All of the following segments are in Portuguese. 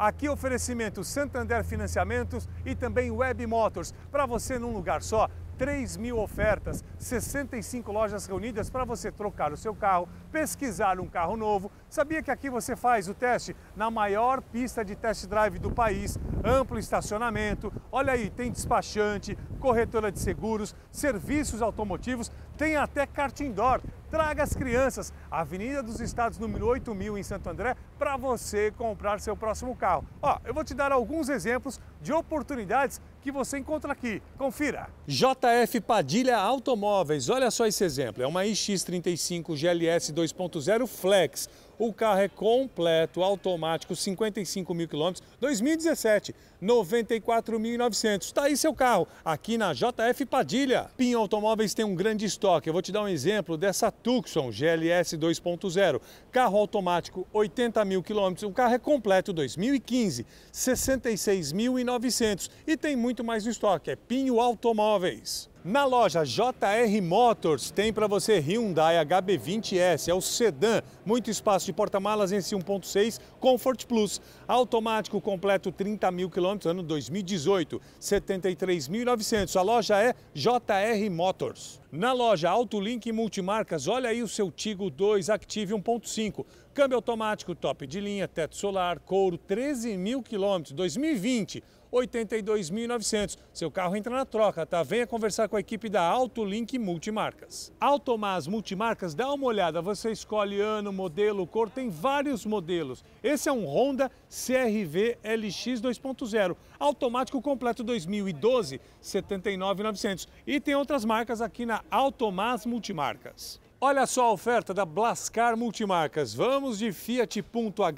Aqui oferecimento Santander Financiamentos e também Web Motors. Para você num lugar só, 3 mil ofertas, 65 lojas reunidas para você trocar o seu carro, pesquisar um carro novo. Sabia que aqui você faz o teste na maior pista de test drive do país, amplo estacionamento, olha aí, tem despachante, corretora de seguros, serviços automotivos, tem até kart indoor. Traga as crianças. Avenida dos Estados, número 8000, em Santo André, para você comprar seu próximo carro. Ó, eu vou te dar alguns exemplos de oportunidades que você encontra aqui. Confira. JF Padilha Automóveis. Olha só esse exemplo. É uma iX35 GLS 2.0 Flex. O carro é completo, automático, 55 mil quilômetros, 2017, 94.900. Está aí seu carro, aqui na JF Padilha. Pinho Automóveis tem um grande estoque. Eu vou te dar um exemplo dessa Tucson GLS 2.0. Carro automático, 80 mil quilômetros. O carro é completo, 2015, 66.900. E tem muito muito mais no estoque, é Pinho Automóveis. Na loja JR Motors tem para você Hyundai HB20S, é o sedã, muito espaço de porta-malas esse 1.6 Comfort Plus, automático completo 30 mil quilômetros, ano 2018, 73.900. A loja é JR Motors. Na loja Autolink Multimarcas, olha aí o seu Tigo 2 Active 1.5. Câmbio automático, top de linha, teto solar, couro, 13 mil quilômetros, 2020, 82.900. Seu carro entra na troca, tá? Venha conversar com a equipe da Autolink Multimarcas. Automás Multimarcas, dá uma olhada, você escolhe ano, modelo, cor, tem vários modelos. Esse é um Honda CRV LX 2.0, automático completo 2012, 79.900. E tem outras marcas aqui na Automás Multimarcas. Olha só a oferta da Blascar Multimarcas. Vamos de Fiat Punto HLX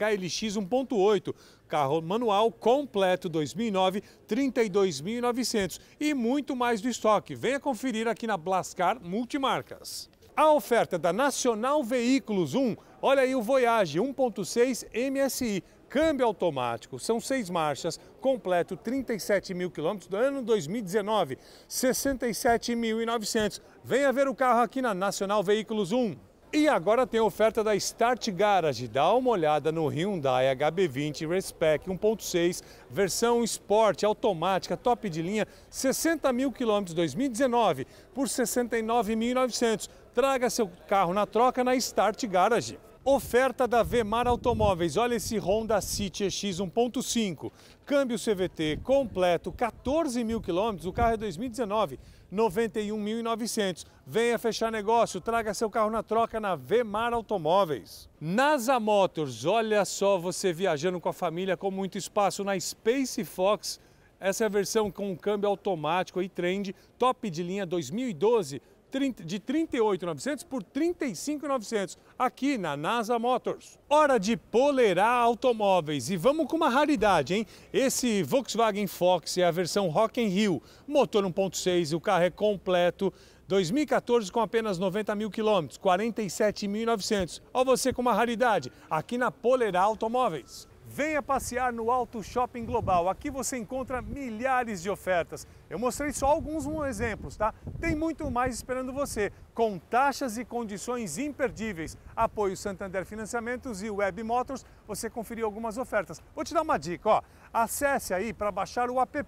1.8, carro manual completo 2009, 32.900 e muito mais do estoque. Venha conferir aqui na Blascar Multimarcas. A oferta da Nacional Veículos 1, olha aí o Voyage 1.6 MSI, câmbio automático, são seis marchas, completo 37 mil quilômetros do ano 2019, 67.900. Venha ver o carro aqui na Nacional Veículos 1. E agora tem a oferta da Start Garage. Dá uma olhada no Hyundai HB20 Respec 1.6, versão Sport automática, top de linha, 60 mil quilômetros 2019 por 69.900. Traga seu carro na troca na Start Garage. Oferta da Vemar Automóveis. Olha esse Honda City EX 1.5. Câmbio CVT completo, 14 mil quilômetros. O carro é 2019, 91.900. Venha fechar negócio, traga seu carro na troca na Vemar Automóveis. NASA Motors. Olha só você viajando com a família com muito espaço na Space Fox. Essa é a versão com câmbio automático e trend, top de linha 2012, de 38.900 por 35.900 aqui na NASA Motors. Hora de polerar automóveis e vamos com uma raridade, hein? Esse Volkswagen Fox é a versão Rock in Rio, motor 1.6, e o carro é completo, 2014 com apenas 90 mil quilômetros, 47.900. Olha você com uma raridade aqui na Polerar Automóveis. Venha passear no Alto Shopping Global. Aqui você encontra milhares de ofertas. Eu mostrei só alguns exemplos, tá? Tem muito mais esperando você, com taxas e condições imperdíveis. Apoio Santander Financiamentos e Web Motors, você conferiu algumas ofertas. Vou te dar uma dica, ó. Acesse aí para baixar o app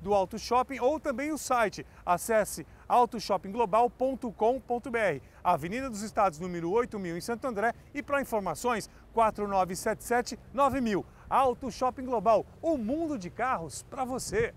do Alto Shopping ou também o site. Acesse autoshoppingglobal.com.br, Avenida dos Estados, número 8000, em Santo André. E para informações, 4977-9000. Auto Shopping Global, o mundo de carros para você.